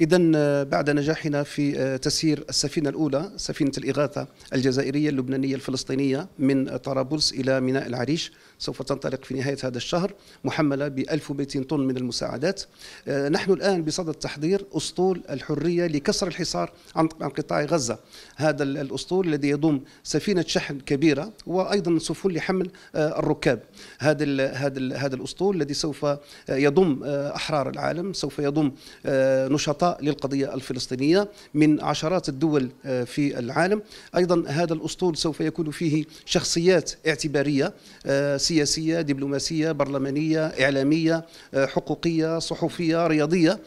إذا آه، بعد نجاحنا في آه، تسيير السفينة الأولى سفينة الإغاثة الجزائرية اللبنانية الفلسطينية من طرابلس إلى ميناء العريش سوف تنطلق في نهاية هذا الشهر محملة ب 1200 طن من المساعدات آه، نحن الآن بصدد تحضير أسطول الحرية لكسر الحصار عن قطاع غزة هذا الأسطول الذي يضم سفينة شحن كبيرة وأيضا سفن لحمل آه، الركاب هذا هذا هذا الأسطول الذي سوف آه، يضم أحرار العالم سوف يضم نشطاء للقضية الفلسطينية من عشرات الدول في العالم أيضا هذا الأسطول سوف يكون فيه شخصيات اعتبارية سياسية دبلوماسية برلمانية إعلامية آه، حقوقية صحفية رياضية